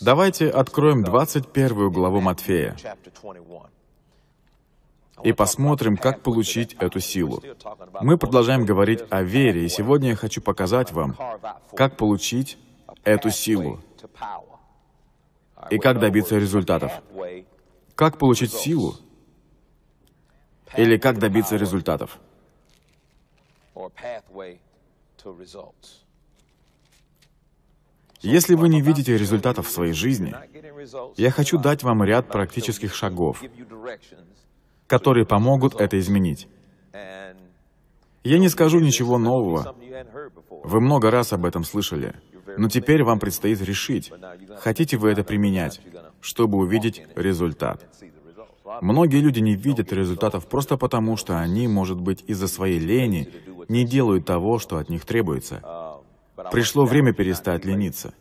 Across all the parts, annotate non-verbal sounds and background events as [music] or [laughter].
Давайте откроем 21 главу Матфея и посмотрим, как получить эту силу. Мы продолжаем говорить о вере, и сегодня я хочу показать вам, как получить эту силу и как добиться результатов. Как получить силу или как добиться результатов. Если вы не видите результатов в своей жизни, я хочу дать вам ряд практических шагов, которые помогут это изменить. Я не скажу ничего нового. Вы много раз об этом слышали. Но теперь вам предстоит решить, хотите вы это применять, чтобы увидеть результат. Многие люди не видят результатов просто потому, что они, может быть, из-за своей лени не делают того, что от них требуется. Пришло время перестать лениться.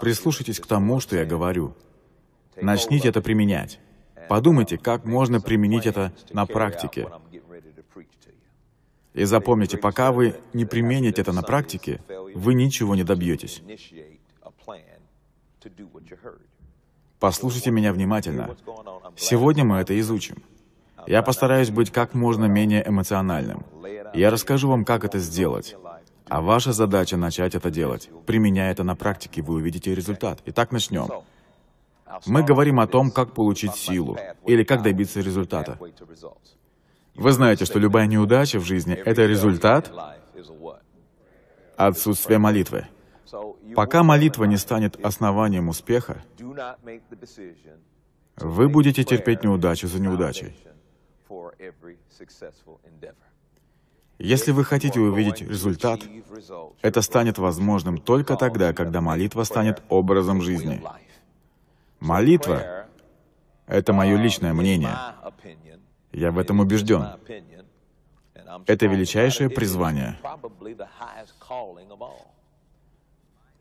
Прислушайтесь к тому, что я говорю. Начните это применять. Подумайте, как можно применить это на практике. И запомните, пока вы не примените это на практике, вы ничего не добьетесь. Послушайте меня внимательно. Сегодня мы это изучим. Я постараюсь быть как можно менее эмоциональным. Я расскажу вам, как это сделать. А ваша задача начать это делать. Применяя это на практике, вы увидите результат. Итак, начнем. Мы говорим о том, как получить силу или как добиться результата. Вы знаете, что любая неудача в жизни — это результат отсутствия молитвы. Пока молитва не станет основанием успеха, вы будете терпеть неудачу за неудачей. Если вы хотите увидеть результат, это станет возможным только тогда, когда молитва станет образом жизни. Молитва — это мое личное мнение. Я в этом убежден. Это величайшее призвание.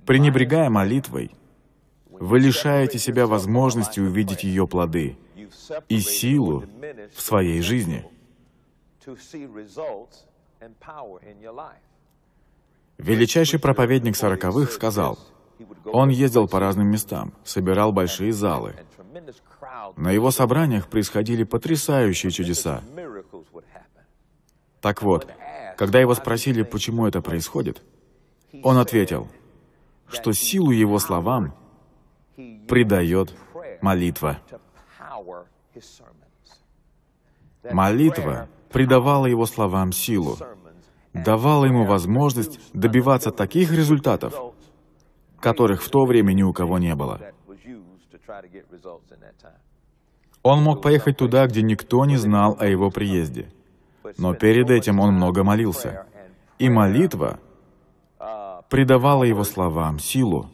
Пренебрегая молитвой, вы лишаете себя возможности увидеть ее плоды и силу в своей жизни. Величайший проповедник сороковых сказал, он ездил по разным местам, собирал большие залы. На его собраниях происходили потрясающие чудеса. Так вот, когда его спросили, почему это происходит, он ответил, что силу его словам придает молитва. Молитва придавало его словам силу, давало ему возможность добиваться таких результатов, которых в то время ни у кого не было. Он мог поехать туда, где никто не знал о его приезде. Но перед этим он много молился. И молитва придавала его словам силу.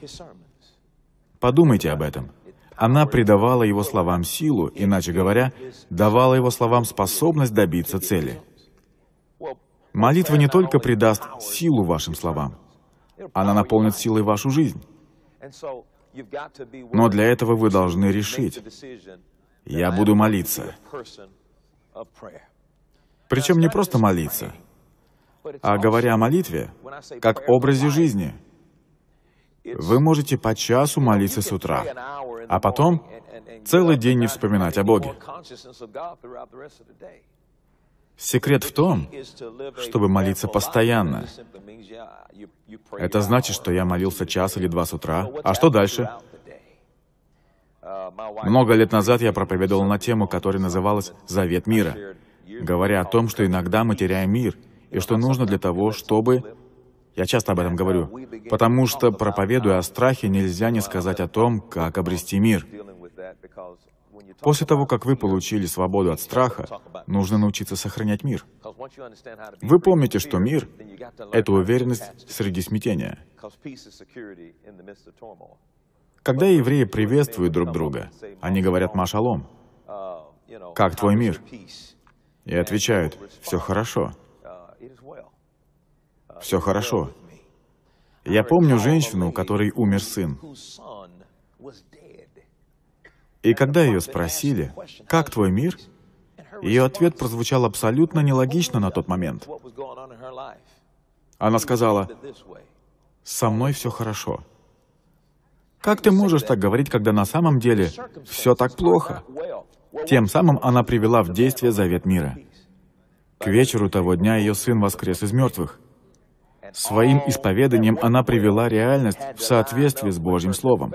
Подумайте об этом. Она придавала его словам силу, иначе говоря, давала его словам способность добиться цели. Молитва не только придаст силу вашим словам, она наполнит силой вашу жизнь. Но для этого вы должны решить, я буду молиться. Причем не просто молиться, а говоря о молитве, как образе жизни — вы можете по часу молиться с утра, а потом целый день не вспоминать о Боге. Секрет в том, чтобы молиться постоянно. Это значит, что я молился час или два с утра. А что дальше? Много лет назад я проповедовал на тему, которая называлась «Завет мира», говоря о том, что иногда мы теряем мир, и что нужно для того, чтобы я часто об этом говорю, потому что, проповедуя о страхе, нельзя не сказать о том, как обрести мир. После того, как вы получили свободу от страха, нужно научиться сохранять мир. Вы помните, что мир — это уверенность среди смятения. Когда евреи приветствуют друг друга, они говорят «Машалом». «Как твой мир?» И отвечают «Все хорошо» все хорошо. Я помню женщину, у которой умер сын. И когда ее спросили, «Как твой мир?», ее ответ прозвучал абсолютно нелогично на тот момент. Она сказала, «Со мной все хорошо». Как ты можешь так говорить, когда на самом деле все так плохо? Тем самым она привела в действие завет мира. К вечеру того дня ее сын воскрес из мертвых. Своим исповеданием она привела реальность в соответствии с Божьим Словом.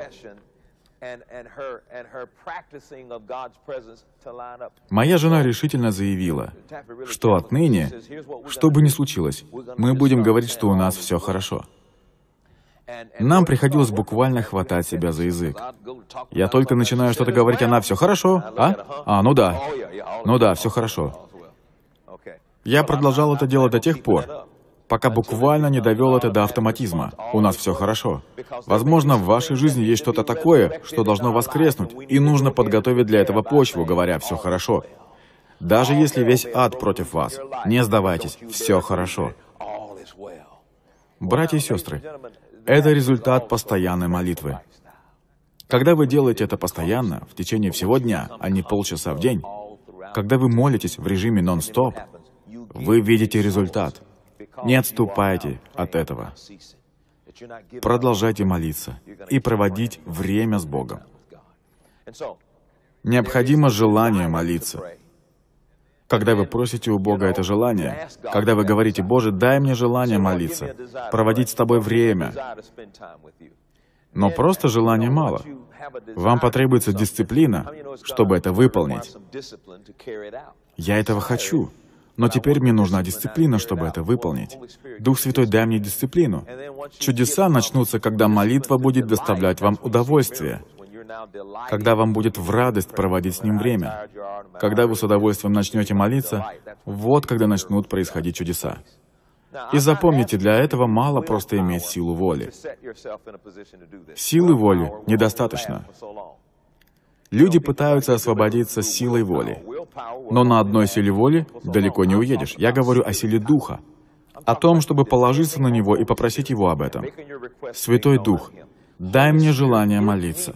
Моя жена решительно заявила, что отныне, что бы ни случилось, мы будем говорить, что у нас все хорошо. Нам приходилось буквально хватать себя за язык. Я только начинаю что-то говорить, она все хорошо, а? А, ну да. Oh, ну да, все хорошо. Я продолжал это дело до тех пор, пока буквально не довел это до автоматизма. У нас все хорошо. Возможно, в вашей жизни есть что-то такое, что должно воскреснуть, и нужно подготовить для этого почву, говоря «все хорошо». Даже если весь ад против вас, не сдавайтесь, все хорошо. Братья и сестры, это результат постоянной молитвы. Когда вы делаете это постоянно, в течение всего дня, а не полчаса в день, когда вы молитесь в режиме нон-стоп, вы видите результат — не отступайте от этого. Продолжайте молиться и проводить время с Богом. Необходимо желание молиться. Когда вы просите у Бога это желание, когда вы говорите, «Боже, дай мне желание молиться, проводить с тобой время», но просто желания мало. Вам потребуется дисциплина, чтобы это выполнить. Я этого хочу. Но теперь мне нужна дисциплина, чтобы это выполнить. Дух Святой, дай мне дисциплину. Чудеса начнутся, когда молитва будет доставлять вам удовольствие, когда вам будет в радость проводить с Ним время, когда вы с удовольствием начнете молиться, вот когда начнут происходить чудеса. И запомните, для этого мало просто иметь силу воли. Силы воли недостаточно. Люди пытаются освободиться силой воли. Но на одной силе воли далеко не уедешь. Я говорю о силе Духа, о том, чтобы положиться на Него и попросить Его об этом. Святой Дух, дай мне желание молиться.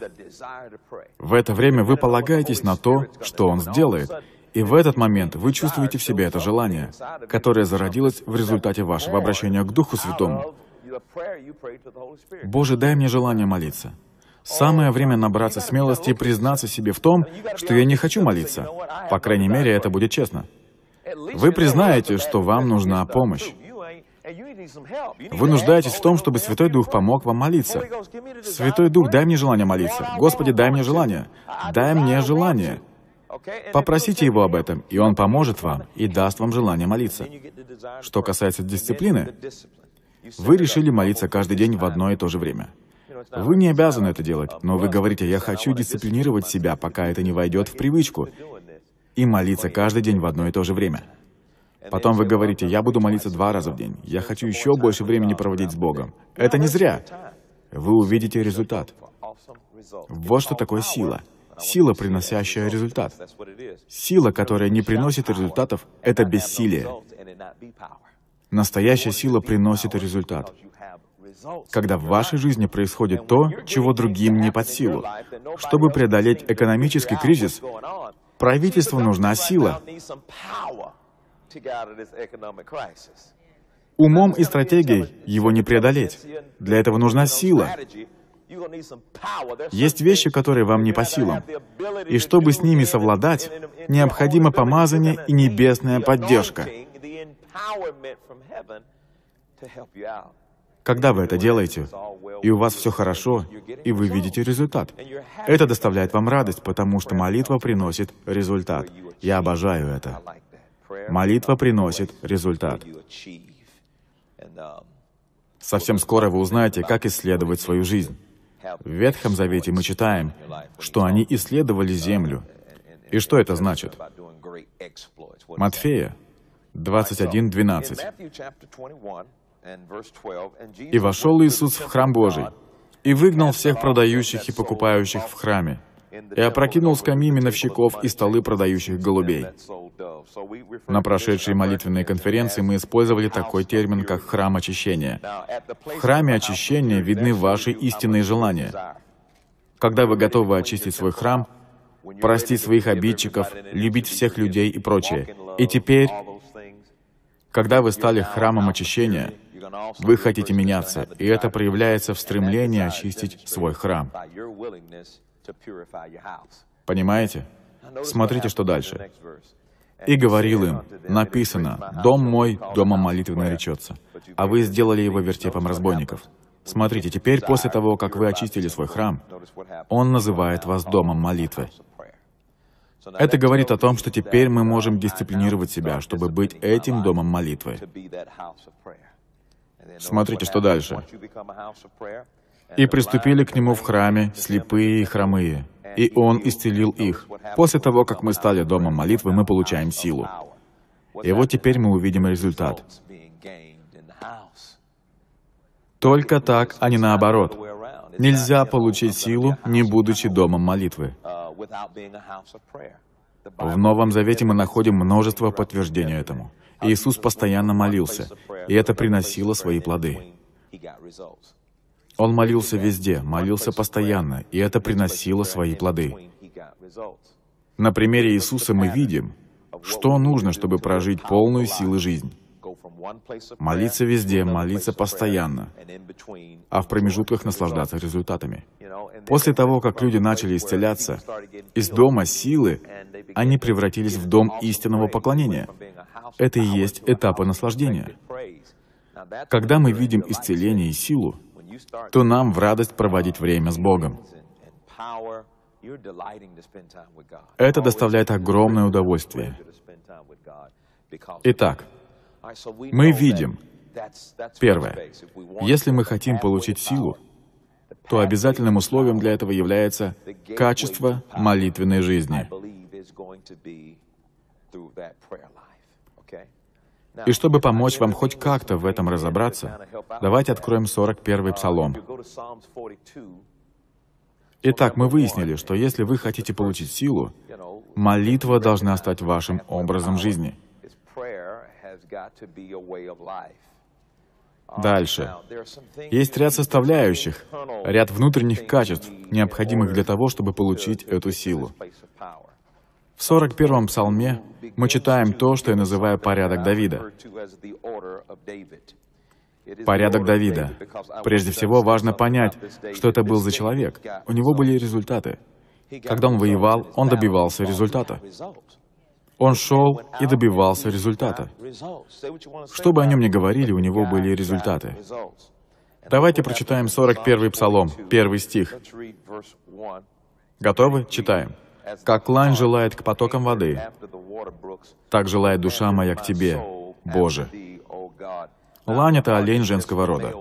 В это время вы полагаетесь на то, что Он сделает, и в этот момент вы чувствуете в себе это желание, которое зародилось в результате вашего обращения к Духу Святому. Боже, дай мне желание молиться. Самое время набраться смелости и признаться себе в том, что я не хочу молиться. По крайней мере, это будет честно. Вы признаете, что вам нужна помощь. Вы нуждаетесь в том, чтобы Святой Дух помог вам молиться. Святой Дух, дай мне желание молиться. Господи, дай мне желание. Дай мне желание. Попросите Его об этом, и Он поможет вам и даст вам желание молиться. Что касается дисциплины, вы решили молиться каждый день в одно и то же время. Вы не обязаны это делать, а но вы говорите, я хочу дисциплинировать себя, пока это не войдет в привычку, и молиться каждый день в одно и то же время. Потом вы говорите, я буду молиться два раза в день, я хочу еще больше времени проводить с Богом. Это не зря. Вы увидите результат. Вот что такое сила. Сила, приносящая результат. Сила, которая не приносит результатов, это бессилие. Настоящая сила приносит результат когда в вашей жизни происходит то, чего другим не под силу. Чтобы преодолеть экономический кризис, правительству нужна сила. Умом и стратегией его не преодолеть. Для этого нужна сила. Есть вещи, которые вам не по силам. И чтобы с ними совладать, необходимо помазание и небесная поддержка. Когда вы это делаете, и у вас все хорошо, и вы видите результат. Это доставляет вам радость, потому что молитва приносит результат. Я обожаю это. Молитва приносит результат. Совсем скоро вы узнаете, как исследовать свою жизнь. В Ветхом Завете мы читаем, что они исследовали землю. И что это значит? Матфея 21.12. «И вошел Иисус в храм Божий, и выгнал всех продающих и покупающих в храме, и опрокинул скамьи миновщиков и столы продающих голубей. На прошедшей молитвенной конференции мы использовали такой термин, как «храм очищения». В храме очищения видны ваши истинные желания. Когда вы готовы очистить свой храм, простить своих обидчиков, любить всех людей и прочее. И теперь, когда вы стали храмом очищения, вы хотите меняться, и это проявляется в стремлении очистить свой храм. Понимаете? Смотрите, что дальше. «И говорил им, написано, «Дом мой, домом молитвы наречется», а вы сделали его вертепом разбойников». Смотрите, теперь, после того, как вы очистили свой храм, он называет вас домом молитвы. Это говорит о том, что теперь мы можем дисциплинировать себя, чтобы быть этим домом молитвы. Смотрите, что дальше. «И приступили к нему в храме слепые и хромые, и он исцелил их». После того, как мы стали домом молитвы, мы получаем силу. И вот теперь мы увидим результат. Только так, а не наоборот. Нельзя получить силу, не будучи домом молитвы. В Новом Завете мы находим множество подтверждений этому. Иисус постоянно молился, и это приносило свои плоды. Он молился везде, молился постоянно, и это приносило свои плоды. На примере Иисуса мы видим, что нужно, чтобы прожить полную силы жизнь. Молиться везде, молиться постоянно, а в промежутках наслаждаться результатами. После того, как люди начали исцеляться, из дома силы они превратились в дом истинного поклонения. Это и есть этапы наслаждения. Когда мы видим исцеление и силу, то нам в радость проводить время с Богом. Это доставляет огромное удовольствие. Итак, мы видим, первое, если мы хотим получить силу, то обязательным условием для этого является качество молитвенной жизни. И чтобы помочь вам хоть как-то в этом разобраться, давайте откроем 41-й uh, Псалом. Итак, мы выяснили, что если вы хотите получить силу, молитва должна стать вашим образом жизни. Дальше. Есть ряд составляющих, ряд внутренних качеств, необходимых для того, чтобы получить эту силу. В 41-м псалме мы читаем то, что я называю порядок Давида. Порядок Давида. Прежде всего, важно понять, что это был за человек. У него были результаты. Когда он воевал, он добивался результата. Он шел и добивался результата. Что бы о нем ни говорили, у него были результаты. Давайте прочитаем 41-й псалом, первый стих. Готовы? Читаем. Как лань желает к потокам воды, так желает душа моя к тебе, Боже. Лань — это олень женского рода.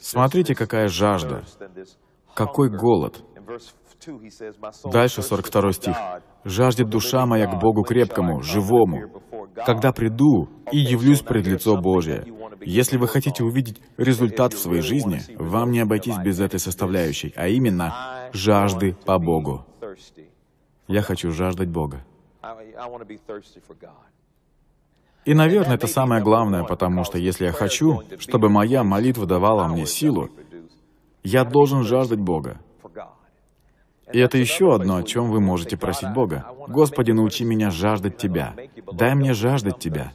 Смотрите, какая жажда, какой голод. Дальше 42 стих. «Жаждет душа моя к Богу крепкому, живому, когда приду и явлюсь пред лицо Божие. Если вы хотите увидеть результат в своей жизни, вам не обойтись без этой составляющей, а именно жажды по Богу. Я хочу жаждать Бога. И, наверное, это самое главное, потому что если я хочу, чтобы моя молитва давала мне силу, я должен жаждать Бога. И это еще одно, о чем вы можете просить Бога. «Господи, научи меня жаждать Тебя. Дай мне жаждать Тебя.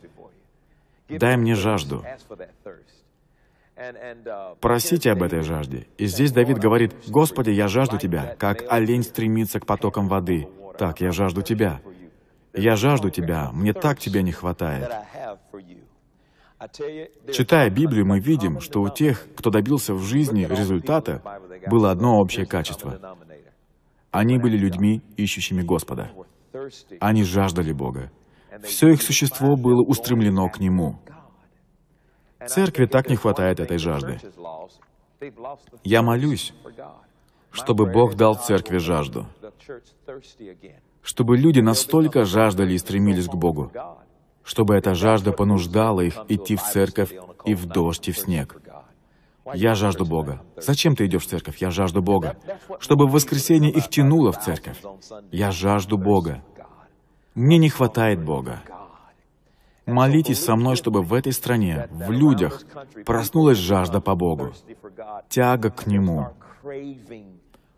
Дай мне жажду. Просите об этой жажде. И здесь Давид говорит, «Господи, я жажду Тебя, как олень стремится к потокам воды. Так, я жажду Тебя. Я жажду Тебя, мне так Тебя не хватает». Читая Библию, мы видим, что у тех, кто добился в жизни результата, было одно общее качество. Они были людьми, ищущими Господа. Они жаждали Бога. Все их существо было устремлено к Нему. Церкви так не хватает этой жажды. Я молюсь, чтобы Бог дал церкви жажду, чтобы люди настолько жаждали и стремились к Богу, чтобы эта жажда понуждала их идти в церковь и в дождь, и в снег. Я жажду Бога. Зачем ты идешь в церковь? Я жажду Бога. Чтобы в воскресенье их тянуло в церковь. Я жажду Бога. Мне не хватает Бога. Молитесь со мной, чтобы в этой стране, в людях, проснулась жажда по Богу, тяга к Нему,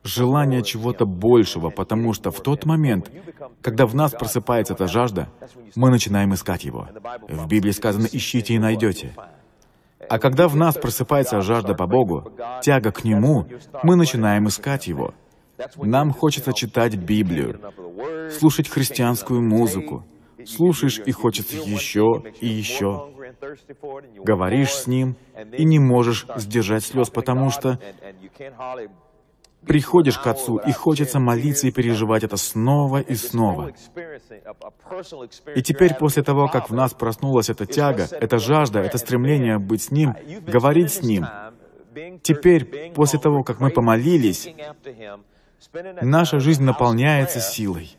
желание чего-то большего, потому что в тот момент, когда в нас просыпается эта жажда, мы начинаем искать его. В Библии сказано «ищите и найдете». А когда в нас просыпается жажда по Богу, тяга к Нему, мы начинаем искать Его — нам хочется читать Библию, слушать христианскую музыку. Слушаешь и хочется еще и еще. Говоришь с ним и не можешь сдержать слез, потому что приходишь к Отцу и хочется молиться и переживать это снова и снова. И теперь после того, как в нас проснулась эта тяга, эта жажда, это стремление быть с Ним, говорить с Ним, теперь после того, как мы помолились, наша жизнь наполняется силой.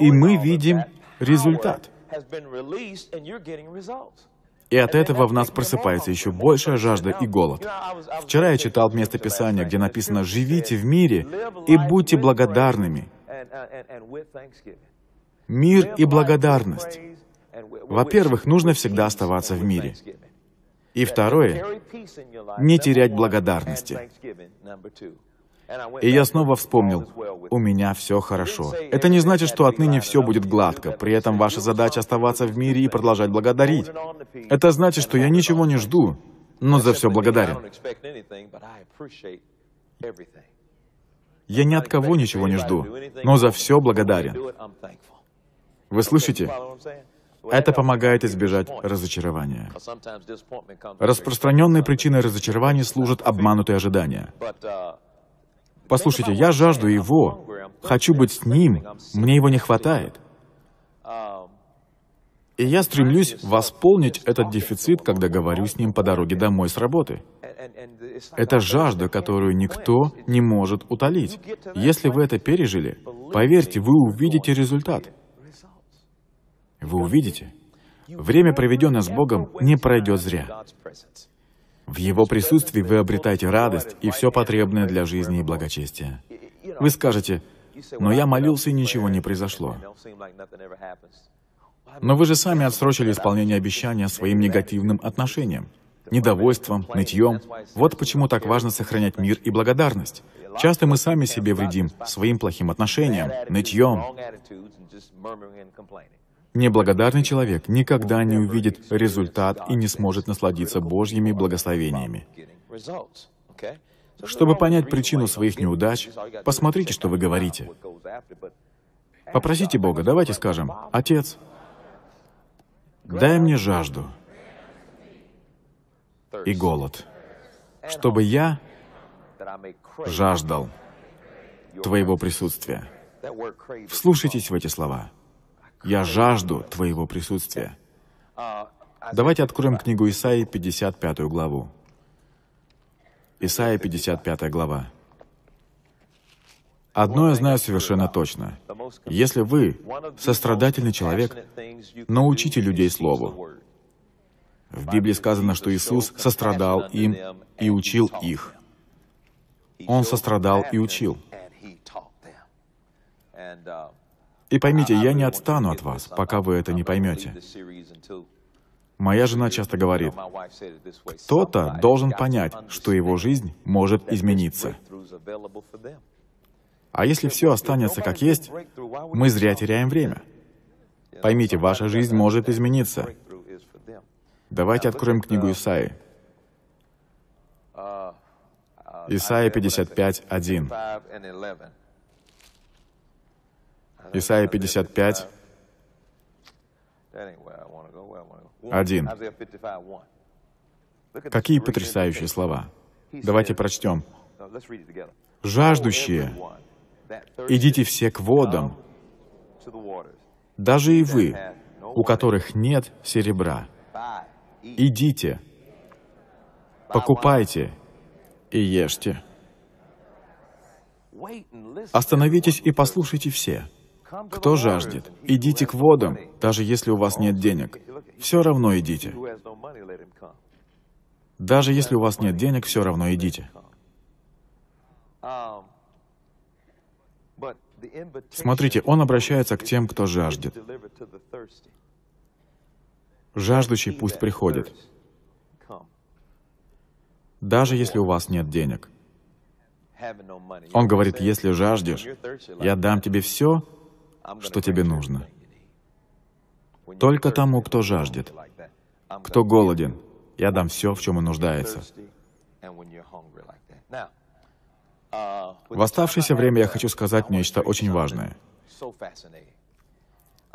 И мы видим результат. И от этого в нас просыпается еще большая жажда и голод. Вчера я читал место Писания, где написано «Живите в мире и будьте благодарными». Мир и благодарность. Во-первых, нужно всегда оставаться в мире. И второе, не терять благодарности. И я снова вспомнил, у меня все хорошо. Это не значит, что отныне все будет гладко. При этом ваша задача оставаться в мире и продолжать благодарить. Это значит, что я ничего не жду, но за все благодарен. Я ни от кого ничего не жду, но за все благодарен. Вы слышите? Это помогает избежать разочарования. Распространенной причиной разочарования служат обманутые ожидания. Uh, Послушайте, я жажду Его, хочу быть с Ним, мне Его не хватает. И я стремлюсь восполнить этот дефицит, когда говорю с Ним по дороге домой с работы. Это жажда, которую никто не может утолить. Если вы это пережили, поверьте, вы увидите результат. Вы увидите. Время, проведенное с Богом, не пройдет зря. В Его присутствии вы обретаете радость и все потребное для жизни и благочестия. Вы скажете, «Но я молился, и ничего не произошло». Но вы же сами отсрочили исполнение обещания своим негативным отношением, недовольством, нытьем. Вот почему так важно сохранять мир и благодарность. Часто мы сами себе вредим своим плохим отношением, нытьем. Неблагодарный человек никогда не увидит результат и не сможет насладиться Божьими благословениями. Чтобы понять причину своих неудач, посмотрите, что вы говорите. Попросите Бога, давайте скажем, «Отец, дай мне жажду и голод, чтобы я жаждал Твоего присутствия». Вслушайтесь в эти слова. Я жажду Твоего присутствия. Давайте откроем книгу Исаии, 55 главу. Исаия, 55 глава. Одно я знаю совершенно точно. Если вы сострадательный человек, научите людей Слову. В Библии сказано, что Иисус сострадал им и учил их. Он сострадал и учил. И поймите, я не отстану от вас, пока вы это не поймете. Моя жена часто говорит, кто-то должен понять, что его жизнь может измениться. А если все останется как есть, мы зря теряем время. Поймите, ваша жизнь может измениться. Давайте откроем книгу Исаи. Исаия 55, 1. Исайя 55, 1. Какие потрясающие слова. Давайте прочтем. «Жаждущие, идите все к водам, даже и вы, у которых нет серебра, идите, покупайте и ешьте. Остановитесь и послушайте все. Кто жаждет? Идите к водам, даже если у вас нет денег. Все равно идите. Даже если у вас нет денег, все равно идите. Смотрите, он обращается к тем, кто жаждет. Жаждущий пусть приходит. Даже если у вас нет денег. Он говорит, если жаждешь, я дам тебе все, что тебе нужно. Только тому, кто жаждет, кто голоден, я дам все, в чем он нуждается. В оставшееся время я хочу сказать нечто очень важное.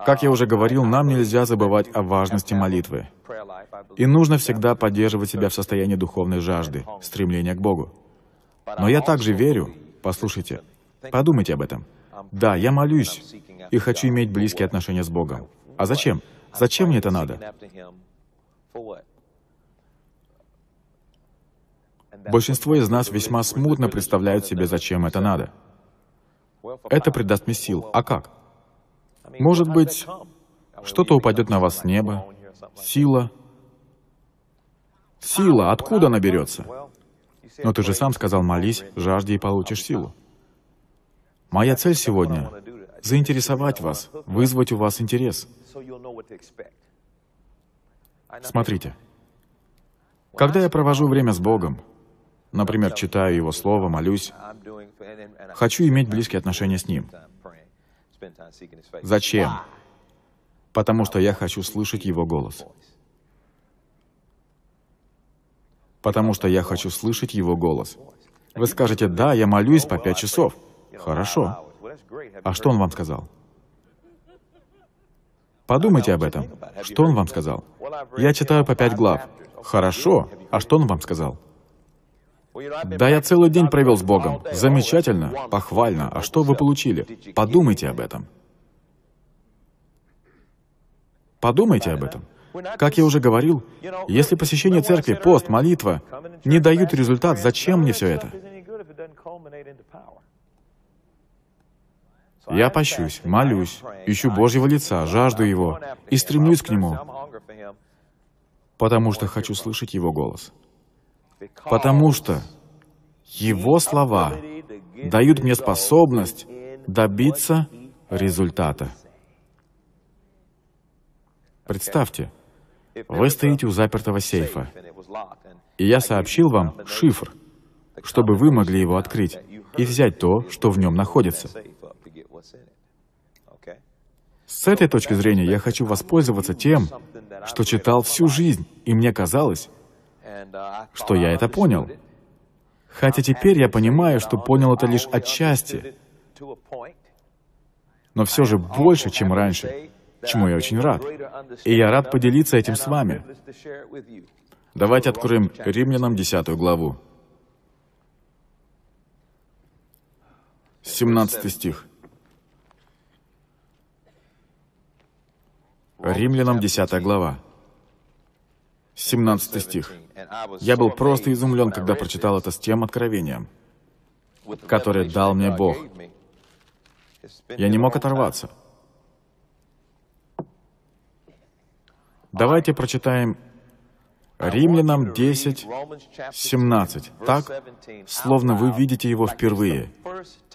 Как я уже говорил, нам нельзя забывать о важности молитвы. И нужно всегда поддерживать себя в состоянии духовной жажды, стремления к Богу. Но я также верю, послушайте, подумайте об этом. Да, я молюсь, и хочу иметь близкие отношения с Богом. А зачем? Зачем мне это надо? Большинство из нас весьма смутно представляют себе, зачем это надо. Это придаст мне сил. А как? Может быть, что-то упадет на вас с неба, сила. Сила, откуда она берется? Но ты же сам сказал, молись, жажди и получишь силу. Моя цель сегодня заинтересовать вас, вызвать у вас интерес. Смотрите, когда я провожу время с Богом, например, читаю Его Слово, молюсь, хочу иметь близкие отношения с Ним. Зачем? Потому что я хочу слышать Его голос. Потому что я хочу слышать Его голос. Вы скажете, да, я молюсь по пять часов. Хорошо. А что он вам сказал? Подумайте об этом. Что он вам сказал? Я читаю по пять глав. Хорошо. А что он вам сказал? Да, я целый день провел с Богом. Замечательно, похвально. А что вы получили? Подумайте об этом. Подумайте об этом. Как я уже говорил, если посещение церкви, пост, молитва не дают результат, зачем мне все это? Я пощусь, молюсь, ищу Божьего лица, жажду Его и стремлюсь к Нему, потому что хочу слышать Его голос. Потому что Его слова дают мне способность добиться результата. Представьте, вы стоите у запертого сейфа, и я сообщил вам шифр, чтобы вы могли его открыть и взять то, что в нем находится. С этой точки зрения я хочу воспользоваться тем, что читал всю жизнь, и мне казалось, uh, что я это понял. Хотя теперь я понимаю, что понял это лишь отчасти, но все же больше, чем раньше, чему я очень рад. И я рад поделиться этим с вами. Давайте откроем Римлянам 10 главу. 17 стих. Римлянам 10 глава. 17 стих. Я был просто изумлен, когда прочитал это с тем откровением, которое дал мне Бог. Я не мог оторваться. Давайте прочитаем Римлянам 10, 17. Так, словно вы видите его впервые.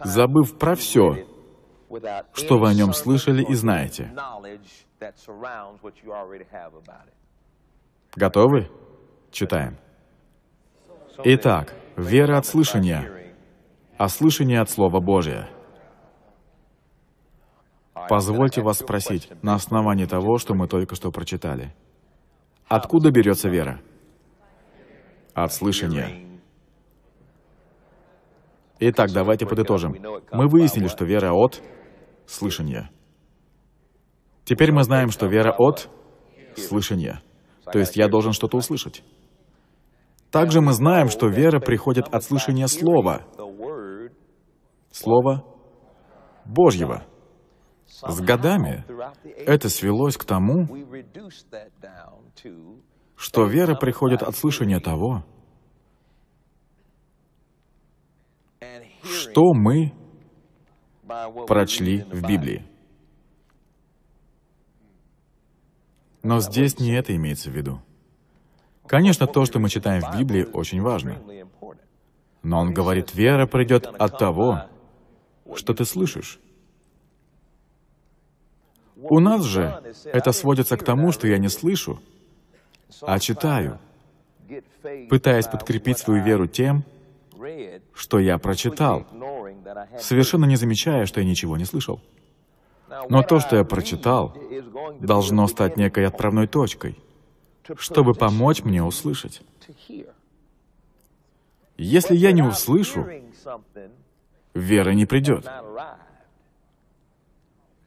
Забыв про все, что вы о нем слышали и знаете. Готовы? Читаем. Итак, вера от слышания, а слышание от Слова Божия. Позвольте вас спросить, на основании того, что мы только что прочитали, откуда берется вера? От слышания. Итак, давайте подытожим. Мы выяснили, что вера от слышания. Теперь мы знаем, что вера от слышания. То есть я должен что-то услышать. Также мы знаем, что вера приходит от слышания Слова. Слова Божьего. С годами это свелось к тому, что вера приходит от слышания того, что мы прочли в Библии. Но здесь не это имеется в виду. Конечно, то, что мы читаем в Библии, очень важно. Но он говорит, вера придет от того, что ты слышишь. У нас же это сводится к тому, что я не слышу, а читаю, пытаясь подкрепить свою веру тем, что я прочитал, совершенно не замечая, что я ничего не слышал. Но то, что я прочитал, должно стать некой отправной точкой, чтобы помочь мне услышать. Если я не услышу, вера не придет.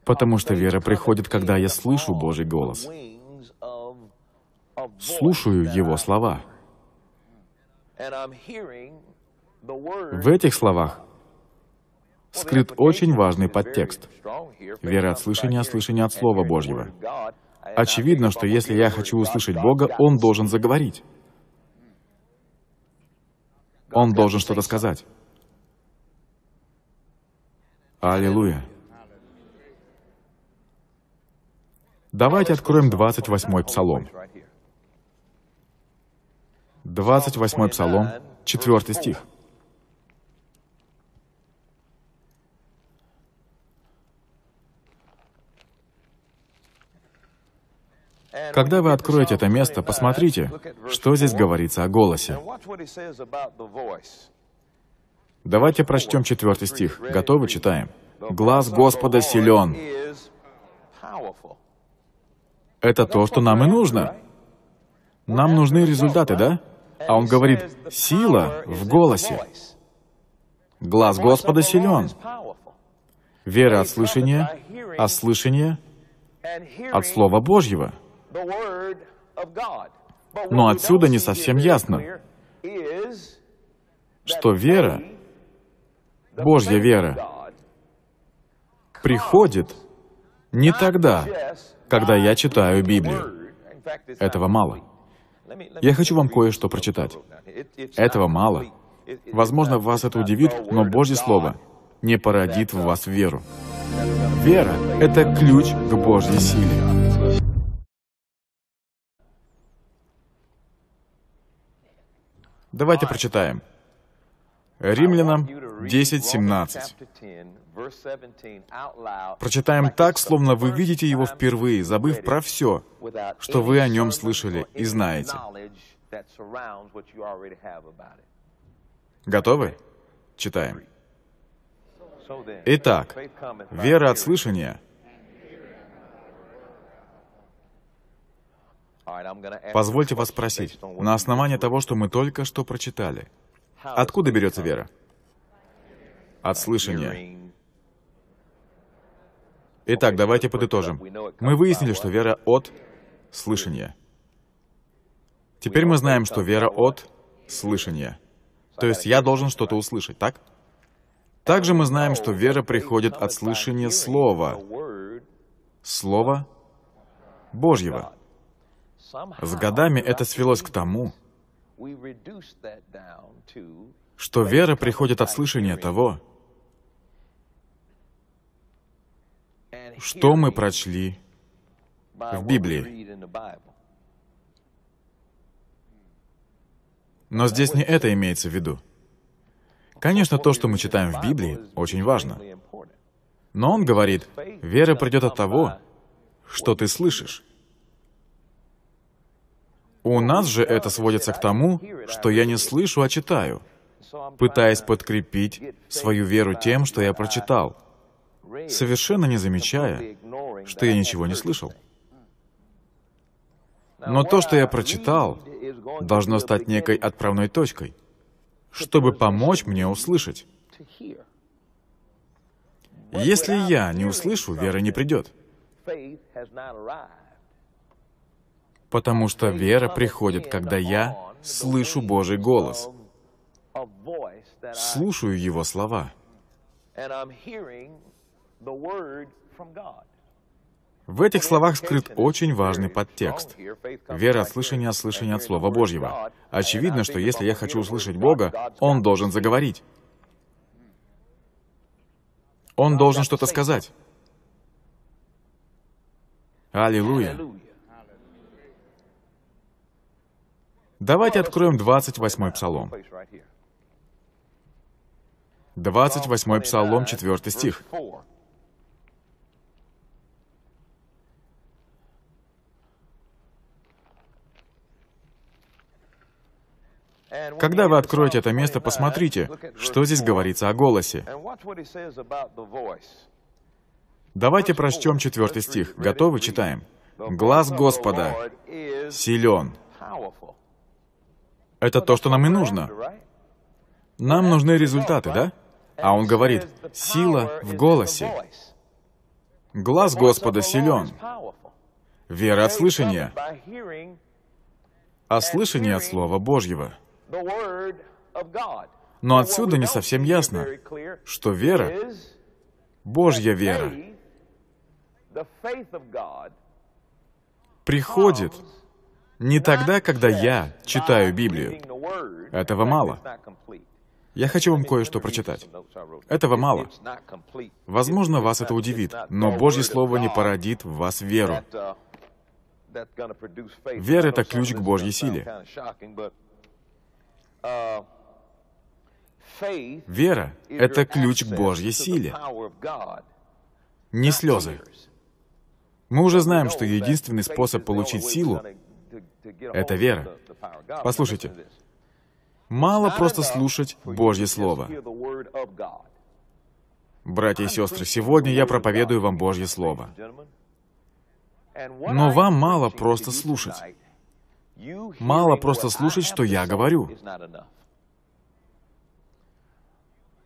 Потому что вера приходит, когда я слышу Божий голос, слушаю Его слова. В этих словах скрыт очень важный подтекст. Вера от слышания, слышание от Слова Божьего. Очевидно, что если я хочу услышать Бога, Он должен заговорить. Он должен что-то сказать. Аллилуйя. Давайте откроем 28-й псалом. 28-й псалом, 4 стих. Когда вы откроете это место, посмотрите, что здесь говорится о голосе. Давайте прочтем четвертый стих. Готовы? Читаем. «Глаз Господа силен». Это то, что нам и нужно. Нам нужны результаты, да? А он говорит, сила в голосе. Глаз Господа силен. Вера от слышания, от слышание от Слова Божьего. Но отсюда не совсем ясно, что вера, Божья вера, приходит не тогда, когда я читаю Библию. Этого мало. Я хочу вам кое-что прочитать. Этого мало. Возможно, вас это удивит, но Божье Слово не породит в вас uh, веру. Uh, вера — это ключ к Божьей силе. Давайте прочитаем. Римлянам 10.17. Прочитаем так, словно вы видите его впервые, забыв про все, что вы о нем слышали и знаете. Готовы? Читаем. Итак, вера от слышания — Позвольте вас спросить, на основании того, что мы только что прочитали, откуда берется вера? От слышания. Итак, давайте подытожим. Мы выяснили, что вера от слышания. Теперь мы знаем, что вера от слышания. То есть я должен что-то услышать, так? Также мы знаем, что вера приходит от слышания Слова. Слова Божьего. С годами это свелось к тому, что вера приходит от слышания того, что мы прочли в Библии. Но здесь не это имеется в виду. Конечно, то, что мы читаем в Библии, очень важно. Но он говорит, вера придет от того, что ты слышишь. У нас же это сводится к тому, что я не слышу, а читаю, пытаясь подкрепить свою веру тем, что я прочитал, совершенно не замечая, что я ничего не слышал. Но то, что я прочитал, должно стать некой отправной точкой, чтобы помочь мне услышать. Если я не услышу, вера не придет. Потому что вера приходит, когда я слышу Божий голос, слушаю Его слова. В этих словах скрыт очень важный подтекст. Вера от слышания, от слышания от Слова Божьего. Очевидно, что если я хочу услышать Бога, Он должен заговорить. Он должен что-то сказать. Аллилуйя. Давайте откроем 28-й псалом. 28-й псалом, 4 стих. Когда вы откроете это место, посмотрите, что здесь говорится о голосе. Давайте прочтем четвертый стих. Готовы? Читаем. «Глаз Господа силен». Это то, что нам и нужно. Нам нужны результаты, да? А он говорит, сила в голосе. Глаз Господа силен. Вера от слышания. А слышание от Слова Божьего. Но отсюда не совсем ясно, что вера — Божья вера — приходит не тогда, когда я читаю Библию. Этого мало. Я хочу вам кое-что прочитать. Этого мало. Возможно, вас это удивит, но Божье Слово не породит в вас веру. Вера — это ключ к Божьей силе. Вера — это ключ к Божьей силе. Не слезы. Мы уже знаем, что единственный способ получить силу это вера. Послушайте, мало просто слушать Божье Слово. Братья и сестры, сегодня я проповедую вам Божье Слово. Но вам мало просто слушать. Мало просто слушать, что я говорю.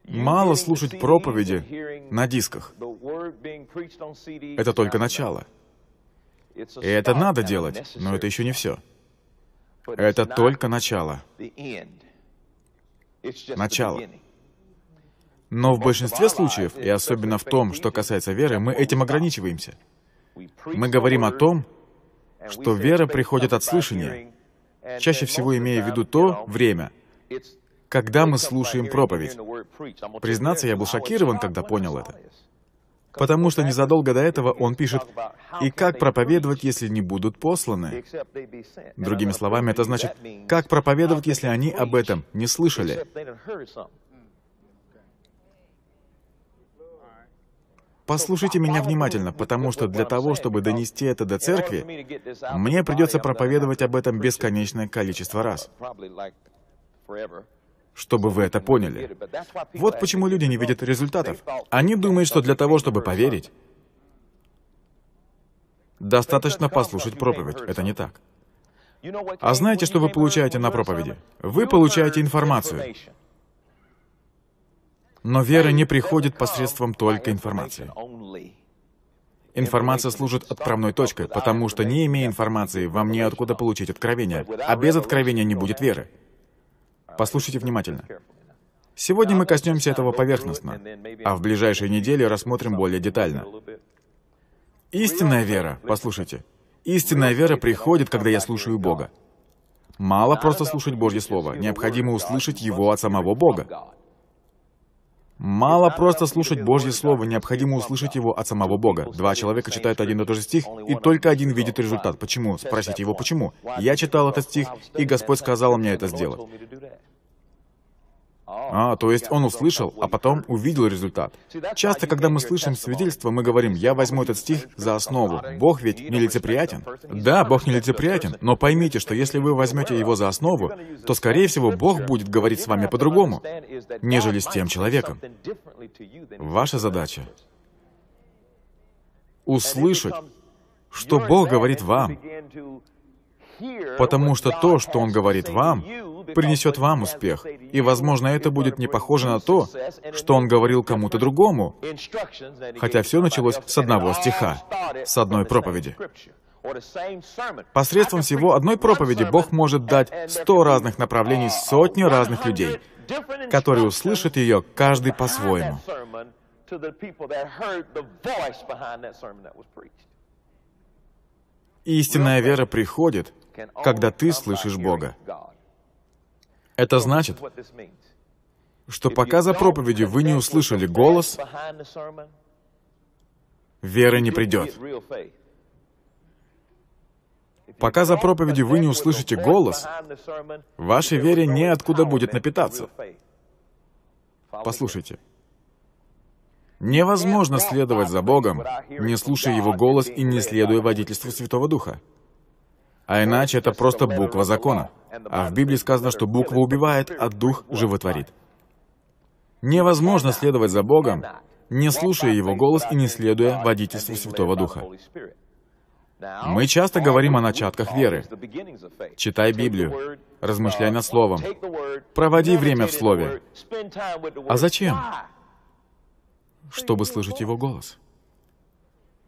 Мало слушать проповеди на дисках. Это только начало. И это надо делать, но это еще не все. Это только начало. Начало. Но в большинстве случаев, и особенно в том, что касается веры, мы этим ограничиваемся. Мы говорим о том, что вера приходит от слышания, чаще всего имея в виду то время, когда мы слушаем проповедь. Признаться, я был шокирован, когда понял это. Потому что незадолго до этого он пишет, «И как проповедовать, если не будут посланы?» Другими словами, это значит, «Как проповедовать, если они об этом не слышали?» Послушайте меня внимательно, потому что для того, чтобы донести это до церкви, мне придется проповедовать об этом бесконечное количество раз чтобы вы это поняли. Вот почему люди не видят результатов. Они думают, что для того, чтобы поверить, достаточно послушать проповедь. Это не так. А знаете, что вы получаете на проповеди? Вы получаете информацию. Но вера не приходит посредством только информации. Информация служит отправной точкой, потому что не имея информации, вам неоткуда получить откровение, а без откровения не будет веры. Послушайте внимательно. Сегодня мы коснемся этого поверхностно, а в ближайшие недели рассмотрим более детально. Истинная вера, послушайте, истинная вера приходит, когда я слушаю Бога. Мало просто слушать Божье Слово, необходимо услышать его от самого Бога. Мало просто слушать Божье Слово, необходимо услышать его от самого Бога. Два человека читают один и тот же стих, и только один видит результат. Почему? Спросите его, почему. Я читал этот стих, и Господь сказал мне это сделать. А, то есть он услышал, а потом увидел результат. Часто, когда мы слышим свидетельство, мы говорим, я возьму этот стих за основу. Бог ведь нелицеприятен. Да, Бог нелицеприятен, но поймите, что если вы возьмете его за основу, то, скорее всего, Бог будет говорить с вами по-другому, нежели с тем человеком. Ваша задача — услышать, что Бог говорит вам, Потому что то, что Он говорит вам, принесет вам успех. И, возможно, это будет не похоже на то, что он говорил кому-то другому. Хотя все началось с одного стиха, с одной проповеди. Посредством всего одной проповеди Бог может дать сто разных направлений сотни разных людей, которые услышат ее каждый по-своему. Истинная вера приходит, когда ты слышишь Бога. Это значит, что пока за проповедью вы не услышали голос, веры не придет. Пока за проповедью вы не услышите голос, вашей вере неоткуда будет напитаться. Послушайте. Невозможно следовать за Богом, не слушая Его голос и не следуя водительству Святого Духа. А иначе это просто буква закона. А в Библии сказано, что буква убивает, а дух животворит. Невозможно следовать за Богом, не слушая Его голос и не следуя водительству Святого Духа. Мы часто говорим о начатках веры. Читай Библию, размышляй над Словом, проводи время в Слове. А зачем? Чтобы слышать Его голос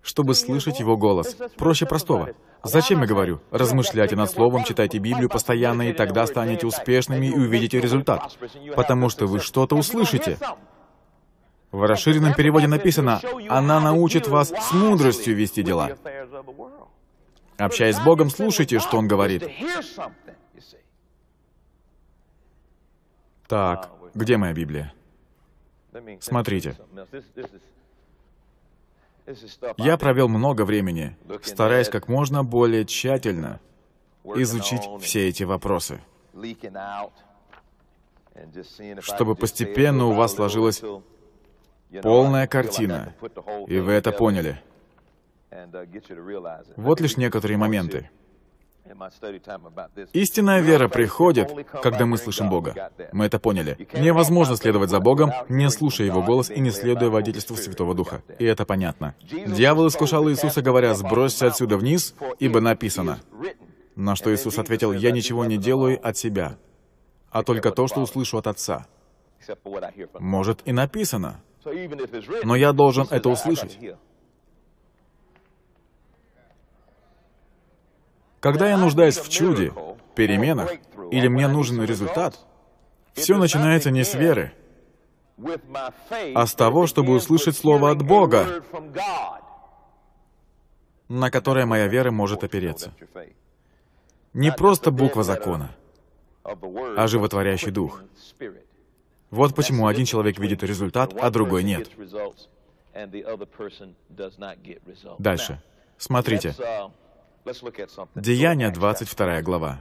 чтобы слышать его голос. Проще простого. Зачем я говорю? Размышляйте над словом, читайте Библию постоянно, и тогда станете успешными и увидите результат. Потому что вы что-то услышите. В расширенном переводе написано, «Она научит вас с мудростью вести дела». Общаясь с Богом, слушайте, что Он говорит. Так, где моя Библия? Смотрите. Я провел много времени, стараясь как можно более тщательно изучить все эти вопросы, чтобы постепенно у вас сложилась полная картина, и вы это поняли. Вот лишь некоторые моменты. Истинная вера приходит, когда мы слышим Бога. Мы это поняли. Невозможно следовать за Богом, не слушая Его голос и не следуя водительству Святого Духа. И это понятно. Дьявол искушал Иисуса, говоря, «Сбросься отсюда вниз, ибо написано». На что Иисус ответил, «Я ничего не делаю от себя, а только то, что услышу от Отца». Может, и написано, но я должен это услышать. Когда я нуждаюсь в чуде, переменах, или мне нужен результат, все начинается не с веры, а с того, чтобы услышать слово от Бога, на которое моя вера может опереться. Не просто буква закона, а животворящий дух. Вот почему один человек видит результат, а другой нет. Дальше. Смотрите. Деяния, 22 глава.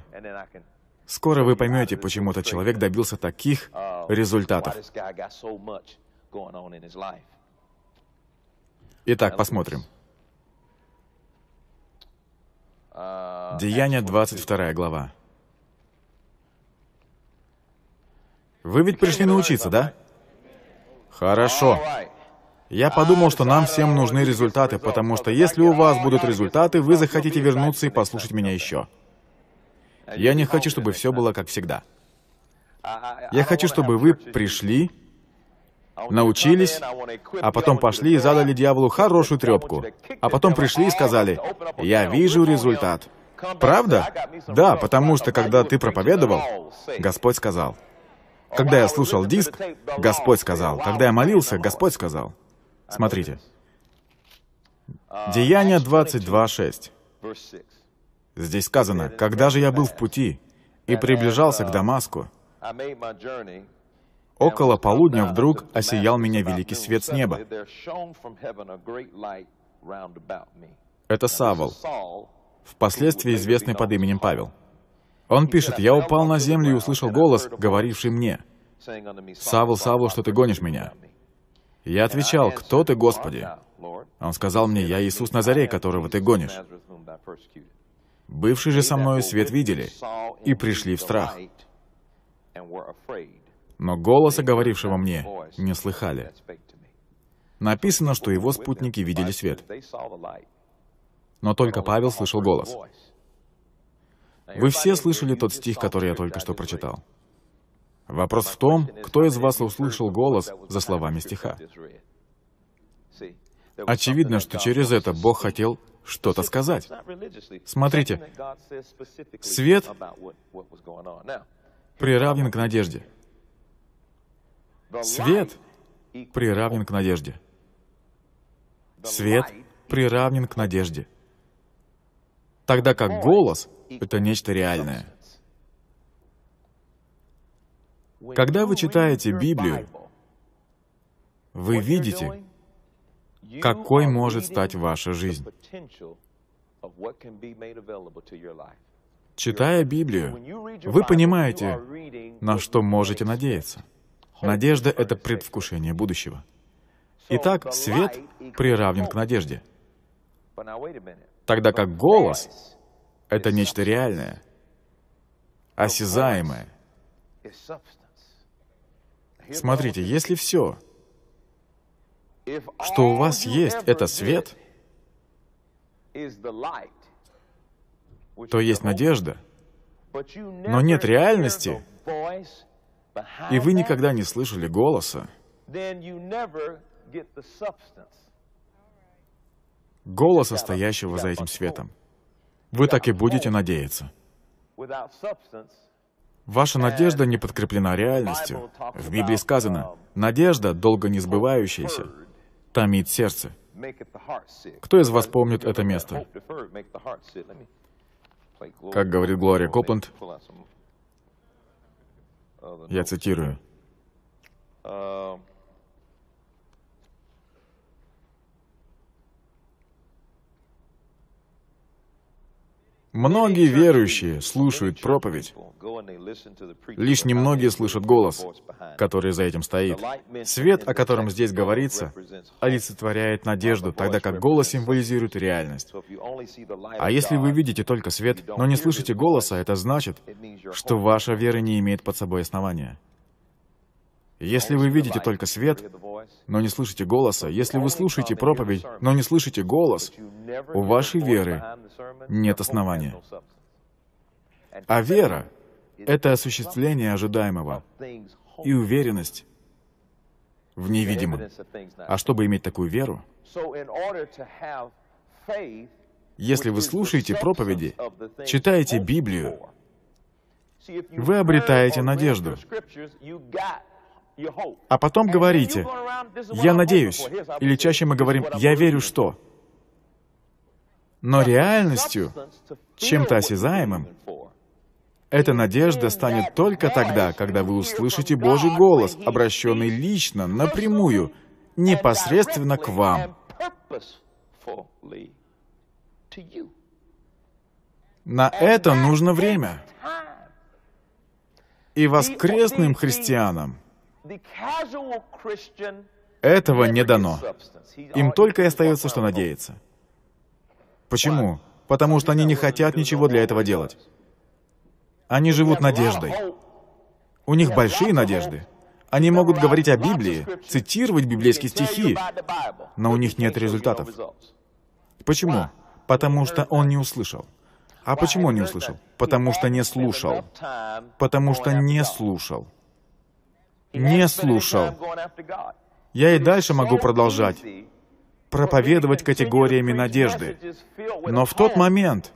Скоро вы поймете, почему этот человек добился таких uh, результатов. Итак, посмотрим. Uh, Деяния, 22 глава. Вы ведь пришли научиться, да? Хорошо. Я подумал, что нам всем нужны результаты, потому что если у вас будут результаты, вы захотите вернуться и послушать меня еще. Я не хочу, чтобы все было как всегда. Я хочу, чтобы вы пришли, научились, а потом пошли и задали дьяволу хорошую трепку. А потом пришли и сказали, «Я вижу результат». Правда? Да, потому что когда ты проповедовал, Господь сказал. Когда я слушал диск, Господь сказал. Когда я молился, Господь сказал. Смотрите. Деяние 22.6. Здесь сказано, «Когда же я был в пути и приближался к Дамаску, около полудня вдруг осиял меня великий свет с неба». Это Савол, впоследствии известный под именем Павел. Он пишет, «Я упал на землю и услышал голос, говоривший мне, «Савл, Савл, что ты гонишь меня?» Я отвечал, «Кто ты, Господи?» Он сказал мне, «Я Иисус Назарей, которого ты гонишь». Бывшие же со мною свет видели и пришли в страх. Но голоса, говорившего мне, не слыхали. Написано, что его спутники видели свет. Но только Павел слышал голос. Вы все слышали тот стих, который я только что прочитал. Вопрос в том, кто из вас услышал голос за словами стиха. Очевидно, что через это Бог хотел что-то сказать. Смотрите, свет приравнен к надежде. Свет приравнен к надежде. Свет приравнен к надежде. Тогда как голос — это нечто реальное. Когда вы читаете Библию, вы видите, какой может стать ваша жизнь. Читая Библию, вы понимаете, на что можете надеяться. Надежда — это предвкушение будущего. Итак, свет приравнен к надежде. Тогда как голос — это нечто реальное, осязаемое. Смотрите, если все, что у вас есть, это свет, то есть надежда, но нет реальности, и вы никогда не слышали голоса, голоса, стоящего за этим светом. Вы так и будете надеяться. Ваша надежда не подкреплена реальностью. В Библии сказано, um, надежда, долго не сбывающаяся, томит сердце. Кто из вас помнит это место? Как говорит Глория Копланд, я цитирую, uh, Многие верующие слушают проповедь. Лишь немногие слышат голос, который за этим стоит. Свет, о котором здесь говорится, олицетворяет надежду, тогда как голос символизирует реальность. А если вы видите только свет, но не слышите голоса, это значит, что ваша вера не имеет под собой основания. Если вы видите только свет, но не слышите голоса, если вы слушаете проповедь, но не слышите голос, у вашей веры нет основания. А вера — это осуществление ожидаемого и уверенность в невидимом. А чтобы иметь такую веру, если вы слушаете проповеди, читаете Библию, вы обретаете надежду. А потом говорите, «Я надеюсь», или чаще мы говорим, «Я верю, что» но реальностью, чем-то осязаемым, эта надежда станет только тогда, когда вы услышите Божий голос, обращенный лично, напрямую, непосредственно к вам. На это нужно время. И воскресным христианам этого не дано. Им только и остается, что надеяться. Почему? Потому что они не хотят ничего для этого делать. Они живут надеждой. У них большие надежды. Они могут говорить о Библии, цитировать библейские стихи, но у них нет результатов. Почему? Потому что он не услышал. А почему он не услышал? Потому что не слушал. Потому что не слушал. Не слушал. Я и дальше могу продолжать проповедовать категориями надежды. Но в тот момент,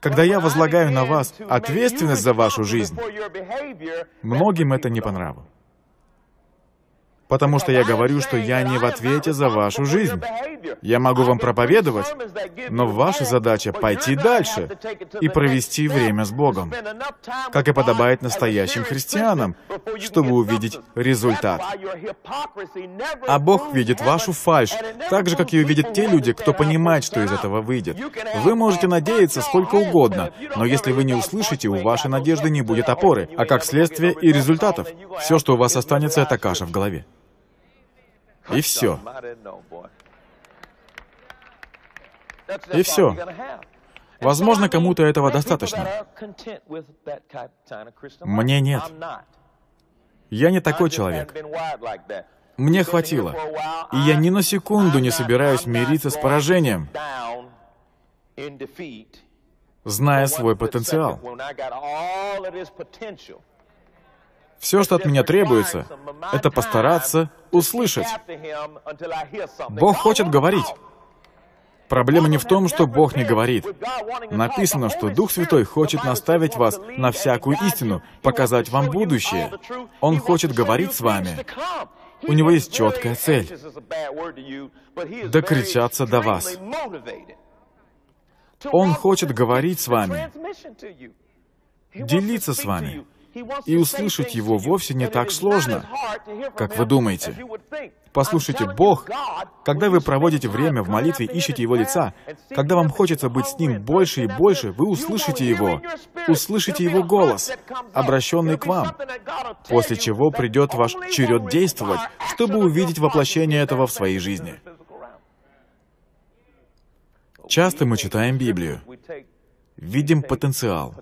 когда я возлагаю на вас ответственность за вашу жизнь, многим это не понравилось потому что я говорю, что я не в ответе за вашу жизнь. Я могу вам проповедовать, но ваша задача — пойти дальше и провести время с Богом, как и подобает настоящим христианам, чтобы увидеть результат. А Бог видит вашу фальшь, так же, как ее видят те люди, кто понимает, что из этого выйдет. Вы можете надеяться сколько угодно, но если вы не услышите, у вашей надежды не будет опоры, а как следствие и результатов. Все, что у вас останется, это каша в голове. И все. И все. Возможно, кому-то этого достаточно. Мне нет. Я не такой человек. Мне хватило. И я ни на секунду не собираюсь мириться с поражением, зная свой потенциал. Все, что от меня требуется, это постараться услышать. Бог хочет говорить. Проблема не в том, что Бог не говорит. Написано, что Дух Святой хочет наставить вас на всякую истину, показать вам будущее. Он хочет говорить с вами. У него есть четкая цель — докричаться до вас. Он хочет говорить с вами, делиться с вами. И услышать его вовсе не так сложно, как вы думаете. Послушайте, Бог, когда вы проводите время в молитве, ищете Его лица, когда вам хочется быть с Ним больше и больше, вы услышите Его, услышите Его голос, обращенный к вам, после чего придет ваш черед действовать, чтобы увидеть воплощение этого в своей жизни. Часто мы читаем Библию, видим потенциал,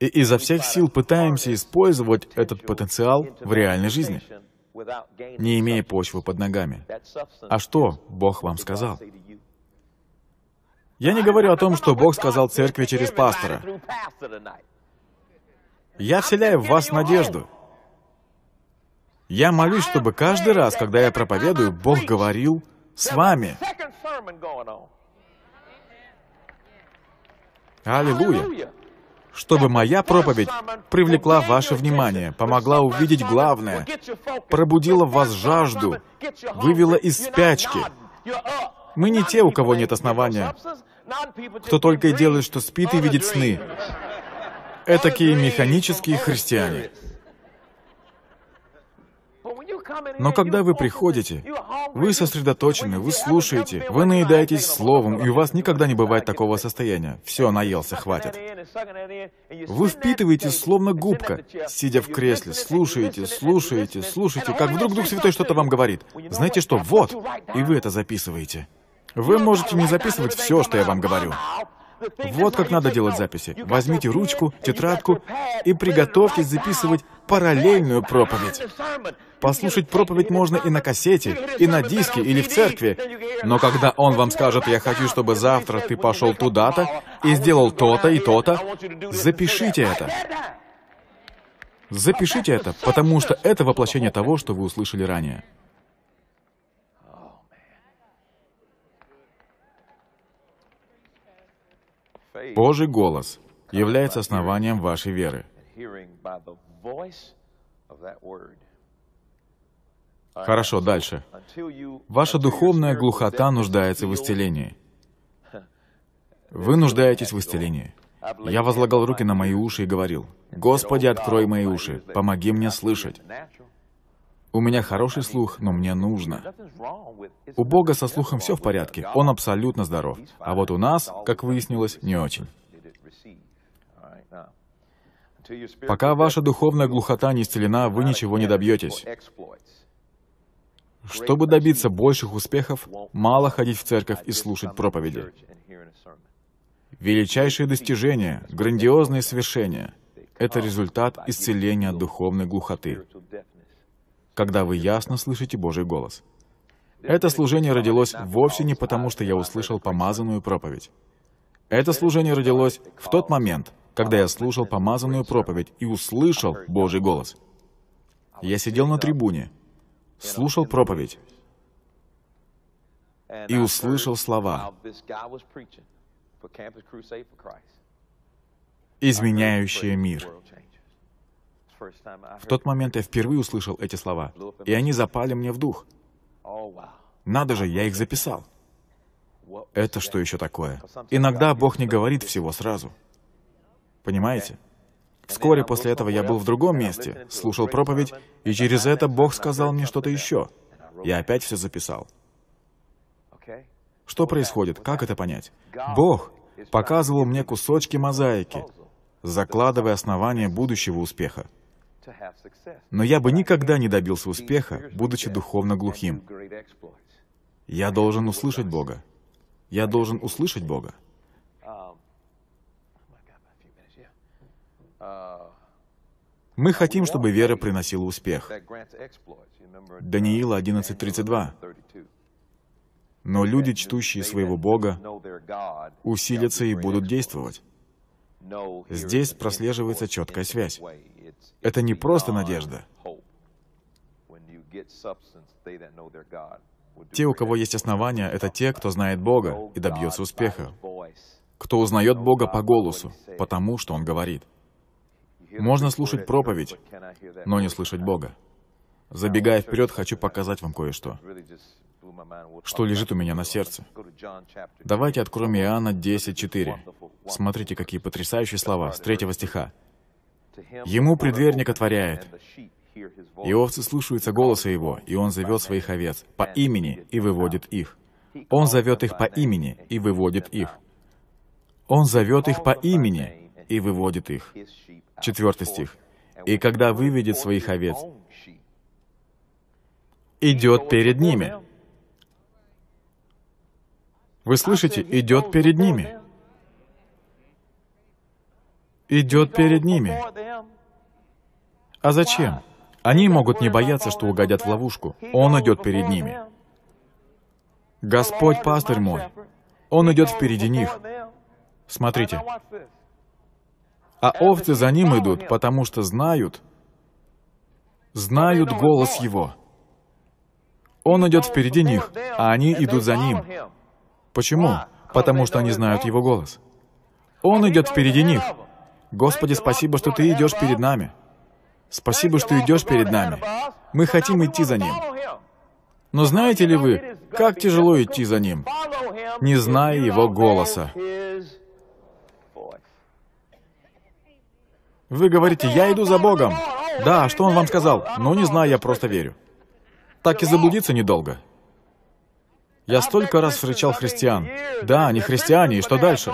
и изо всех сил пытаемся использовать этот потенциал в реальной жизни, не имея почвы под ногами. А что Бог вам сказал? Я не говорю о том, что Бог сказал церкви через пастора. Я вселяю в вас надежду. Я молюсь, чтобы каждый раз, когда я проповедую, Бог говорил с вами. Аллилуйя! чтобы моя проповедь привлекла ваше внимание, помогла увидеть главное, пробудила в вас жажду, вывела из спячки. Мы не те, у кого нет основания, кто только и делает, что спит и видит сны. Это такие механические христиане. Но когда вы приходите, вы сосредоточены, вы слушаете, вы наедаетесь словом, и у вас никогда не бывает такого состояния. Все, наелся, хватит. Вы впитываете словно губка, сидя в кресле, слушаете, слушаете, слушаете, как вдруг Дух Святой что-то вам говорит. Знаете что, вот, и вы это записываете. Вы можете не записывать все, что я вам говорю. Вот как надо делать записи. Возьмите ручку, тетрадку и приготовьтесь записывать параллельную проповедь. Послушать проповедь можно и на кассете, и на диске, или в церкви. Но когда он вам скажет, я хочу, чтобы завтра ты пошел туда-то и сделал то-то и то-то, запишите это. Запишите это, потому что это воплощение того, что вы услышали ранее. Божий голос является основанием вашей веры. Хорошо, дальше. Ваша духовная глухота нуждается в исцелении. Вы нуждаетесь в исцелении. Я возлагал руки на мои уши и говорил, «Господи, открой мои уши, помоги мне слышать». У меня хороший слух, но мне нужно. У Бога со слухом все в порядке, он абсолютно здоров. А вот у нас, как выяснилось, не очень. Пока ваша духовная глухота не исцелена, вы ничего не добьетесь. Чтобы добиться больших успехов, мало ходить в церковь и слушать проповеди. Величайшие достижения, грандиозные свершения — это результат исцеления духовной глухоты когда вы ясно слышите Божий голос. Это служение родилось вовсе не потому, что я услышал помазанную проповедь. Это служение родилось в тот момент, когда я слушал помазанную проповедь и услышал Божий голос. Я сидел на трибуне, слушал проповедь и услышал слова, изменяющие мир. В тот момент я впервые услышал эти слова, и они запали мне в дух. Надо же, я их записал. Это что еще такое? Иногда Бог не говорит всего сразу. Понимаете? Вскоре после этого я был в другом месте, слушал проповедь, и через это Бог сказал мне что-то еще. Я опять все записал. Что происходит? Как это понять? Бог показывал мне кусочки мозаики, закладывая основание будущего успеха. Но я бы никогда не добился успеха, будучи духовно глухим. Я должен услышать Бога. Я должен услышать Бога. Мы хотим, чтобы вера приносила успех. Даниила 11.32. Но люди, чтущие своего Бога, усилятся и будут действовать. Здесь прослеживается четкая связь. Это не просто надежда. Те, у кого есть основания, это те, кто знает Бога и добьется успеха. Кто узнает Бога по голосу, потому что Он говорит. Можно слушать проповедь, но не слышать Бога. Забегая вперед, хочу показать вам кое-что, что лежит у меня на сердце. Давайте откроем Иоанна 10.4. Смотрите, какие потрясающие слова с третьего стиха. Ему предверник отворяет, и овцы слушаются голоса его, и он зовет своих овец по имени и выводит их. Он зовет их по имени и выводит их. Он зовет их по имени и выводит их. Четвертый стих. «И когда выведет своих овец, идет перед ними». Вы слышите? «Идет перед ними» идет перед ними. А зачем? Они могут не бояться, что угодят в ловушку. Он идет перед ними. Господь пастырь мой. Он идет впереди них. Смотрите. А овцы за ним идут, потому что знают, знают голос его. Он идет впереди них, а они идут за ним. Почему? Потому что они знают его голос. Он идет впереди них. Господи, спасибо, что Ты идешь перед нами. Спасибо, что идешь перед нами. Мы хотим идти за Ним. Но знаете ли вы, как тяжело идти за Ним, не зная Его голоса? Вы говорите, я иду за Богом. Да, а что Он вам сказал? Ну, не знаю, я просто верю. Так и заблудиться недолго. Я столько раз встречал христиан. Да, они христиане, и что дальше?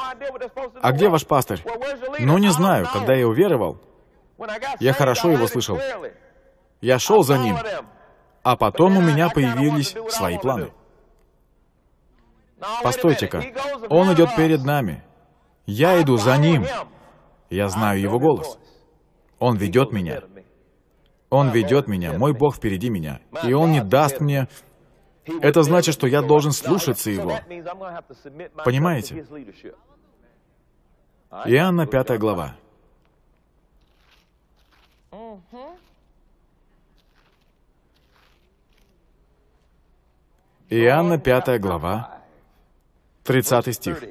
А где ваш пастырь? Ну, не знаю. Когда я уверовал, я хорошо его слышал. Я шел за ним. А потом у меня появились свои планы. Постойте-ка. Он идет перед нами. Я иду за ним. Я знаю его голос. Он ведет меня. Он ведет меня. Мой Бог впереди меня. И он не даст мне это значит, что я должен слушаться его. Понимаете? Иоанна 5 глава. Иоанна 5 глава, 30 стих.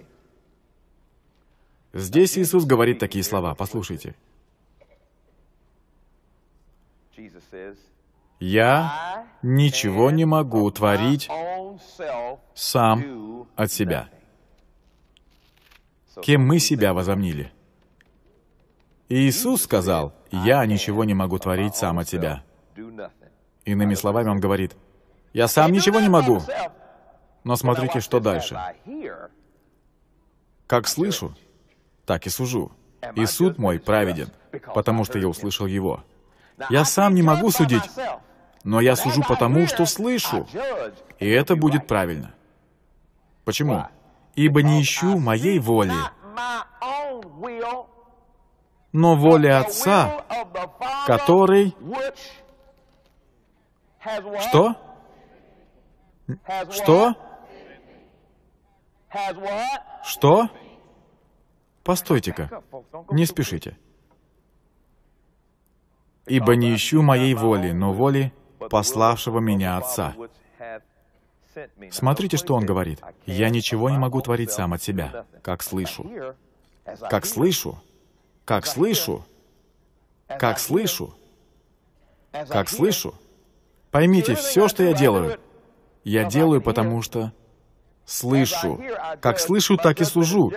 Здесь Иисус говорит такие слова, послушайте. «Я ничего не могу творить сам от себя. Кем мы себя возомнили? Иисус сказал, «Я ничего не могу творить сам от себя». Иными словами, Он говорит, «Я сам ничего не могу». Но смотрите, что дальше. «Как слышу, так и сужу. И суд мой праведен, потому что я услышал его». Я сам не могу судить, но я сужу по тому, что слышу, и это будет правильно. Почему? Ибо не ищу моей воли, но воли Отца, который... Что? Что? Что? Постойте-ка, не спешите. Ибо не ищу моей воли, но воли пославшего меня Отца. Смотрите, что он говорит. «Я ничего не могу творить сам от себя, как слышу». Как слышу, как слышу, как слышу, как слышу. Поймите, все, что я делаю, я делаю, потому что слышу. Как слышу, так и служу.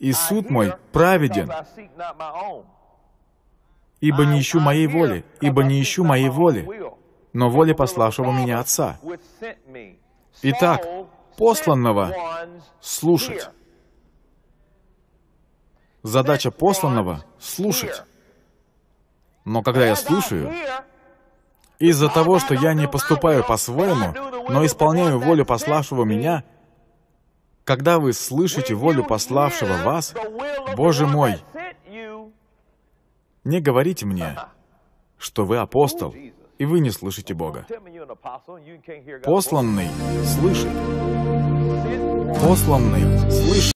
И суд мой праведен, ибо не ищу моей воли, ибо не ищу моей воли, но воли пославшего меня Отца. Итак, посланного слушать. Задача посланного — слушать. Но когда я слушаю, из-за того, что я не поступаю по-своему, но исполняю волю пославшего меня, когда вы слышите волю пославшего вас, Боже мой, не говорите мне, [laughs] что вы апостол, и вы не слышите Бога. Посланный слышит. Посланный слышит.